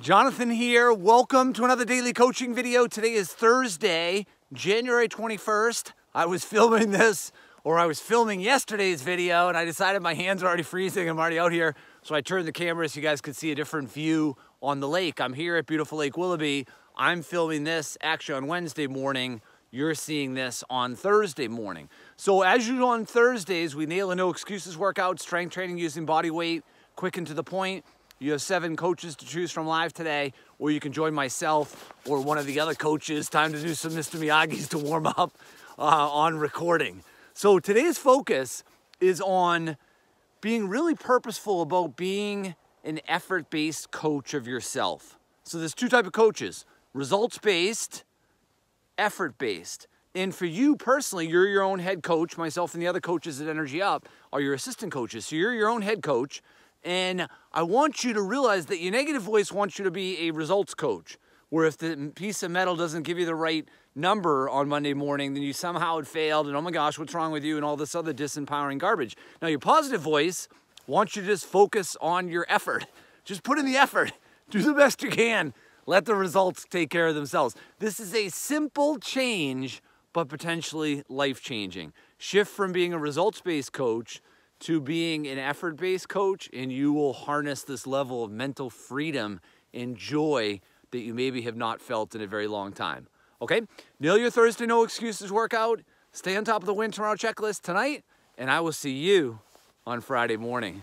Jonathan here. Welcome to another daily coaching video. Today is Thursday, January 21st. I was filming this, or I was filming yesterday's video, and I decided my hands are already freezing. I'm already out here. So I turned the camera so you guys could see a different view on the lake. I'm here at beautiful Lake Willoughby. I'm filming this actually on Wednesday morning. You're seeing this on Thursday morning. So as usual on Thursdays, we nail a no excuses workout, strength training using body weight, quick and to the point. You have seven coaches to choose from live today, or you can join myself or one of the other coaches. Time to do some Mr. Miyagi's to warm up uh, on recording. So today's focus is on being really purposeful about being an effort-based coach of yourself. So there's two type of coaches, results-based, effort-based. And for you personally, you're your own head coach. Myself and the other coaches at Energy Up are your assistant coaches. So you're your own head coach and I want you to realize that your negative voice wants you to be a results coach, where if the piece of metal doesn't give you the right number on Monday morning, then you somehow had failed, and oh my gosh, what's wrong with you, and all this other disempowering garbage. Now, your positive voice wants you to just focus on your effort. Just put in the effort, do the best you can, let the results take care of themselves. This is a simple change, but potentially life changing. Shift from being a results based coach to being an effort based coach, and you will harness this level of mental freedom and joy that you maybe have not felt in a very long time. Okay? Nail your Thursday No Excuses workout. Stay on top of the Win Tomorrow checklist tonight, and I will see you on Friday morning.